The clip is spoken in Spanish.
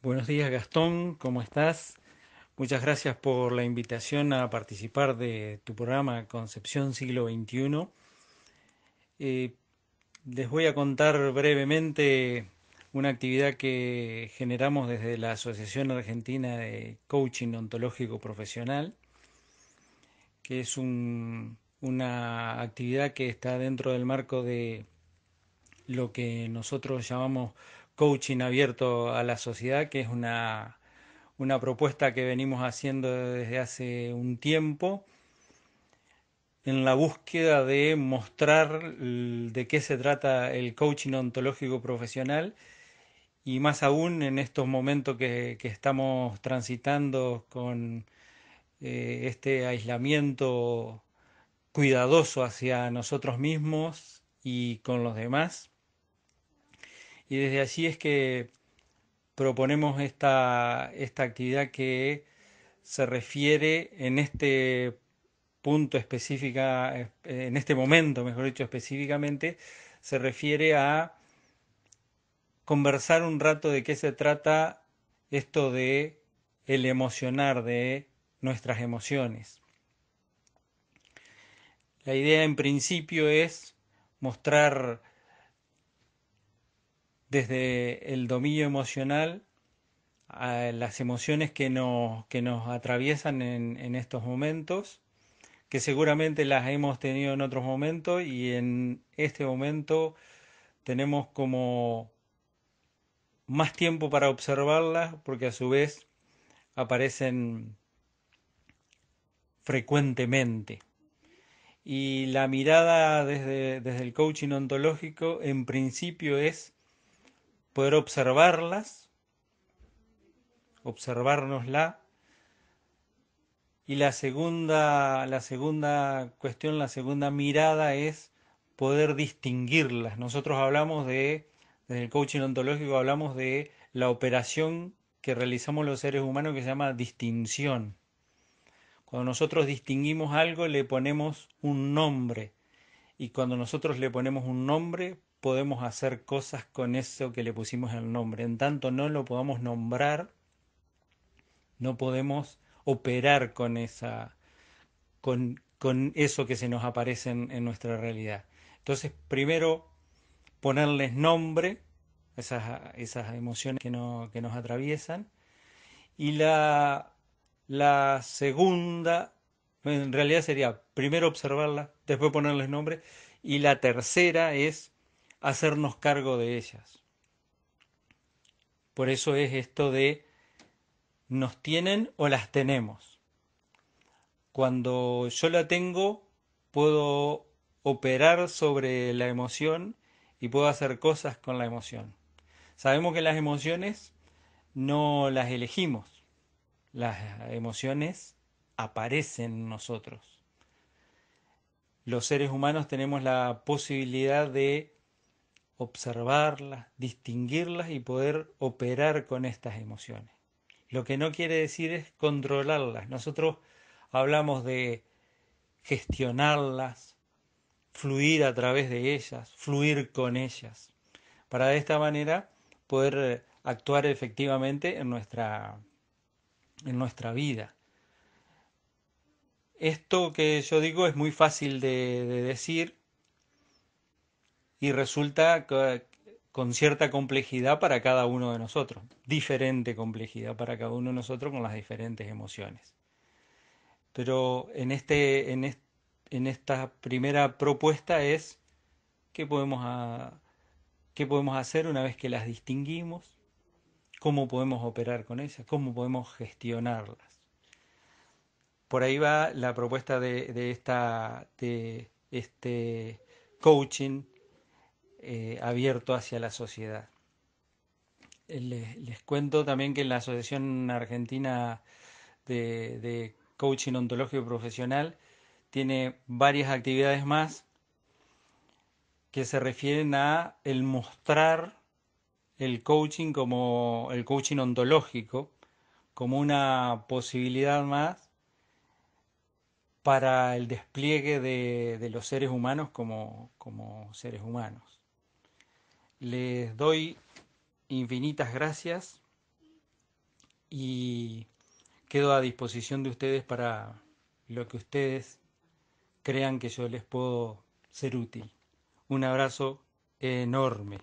Buenos días Gastón, ¿cómo estás? Muchas gracias por la invitación a participar de tu programa Concepción Siglo XXI. Eh, les voy a contar brevemente una actividad que generamos desde la Asociación Argentina de Coaching Ontológico Profesional, que es una actividad que está dentro del marco de lo que nosotros llamamos coaching abierto a la sociedad, que es una, propuesta que venimos haciendo desde hace un tiempo en la búsqueda de mostrar de qué se trata el coaching ontológico profesional y más aún en estos momentos que, estamos transitando con eh, este aislamiento cuidadoso hacia nosotros mismos y con los demás. Y desde así es que proponemos esta, actividad que se refiere en este punto específica, en este momento, mejor dicho, específicamente, se refiere a conversar un rato de qué se trata esto de el emocionar, de nuestras emociones. La idea en principio es mostrar desde el dominio emocional a las emociones que nos, que nos atraviesan en, estos momentos, que seguramente las hemos tenido en otros momentos y en este momento tenemos como más tiempo para observarlas porque a su vez aparecen frecuentemente. Y la mirada desde, desde el coaching ontológico en principio es poder observarlas, observárnosla. Y la segunda, la segunda cuestión, la segunda mirada es poder distinguirlas. Nosotros hablamos de, desde el coaching ontológico, hablamos de la operación que realizamos los seres humanos que se llama distinción. Cuando nosotros distinguimos algo le ponemos un nombre y cuando nosotros le ponemos un nombre podemos hacer cosas con eso que le pusimos el nombre. En tanto no lo podamos nombrar, no podemos operar con esa con, con eso que se nos aparece en, nuestra realidad. Entonces, primero ponerles nombre a esas, esas emociones que, no, que nos atraviesan. Y la, la segunda, en realidad sería primero observarla después ponerles nombre. Y la tercera es hacernos cargo de ellas. Por eso es esto de nos tienen o las tenemos. Cuando yo la tengo, puedo operar sobre la emoción y puedo hacer cosas con la emoción. Sabemos que las emociones no las elegimos. Las emociones aparecen en nosotros. Los seres humanos tenemos la posibilidad de observarlas, distinguirlas y poder operar con estas emociones. Lo que no quiere decir es controlarlas. Nosotros hablamos de gestionarlas, fluir a través de ellas, fluir con ellas, para de esta manera poder eh, actuar efectivamente en nuestra, en nuestra vida. Esto que yo digo es muy fácil de, de decir, y resulta con cierta complejidad para cada uno de nosotros, diferente complejidad para cada uno de nosotros con las diferentes emociones. Pero en, este, en, esta primera propuesta es qué podemos, qué podemos hacer una vez que las distinguimos, cómo podemos operar con ellas, cómo podemos gestionarlas. Por ahí va la propuesta esta, de este coaching eh, abierto hacia la sociedad. Eh, les, cuento también que la Asociación Argentina de, Coaching Ontológico Profesional tiene varias actividades más que se refieren a el mostrar el coaching como el coaching ontológico como una posibilidad más para el despliegue de, los seres humanos como seres humanos. Les doy infinitas gracias y quedo a disposición de ustedes para lo que ustedes crean que yo les puedo ser útil. Un abrazo enorme.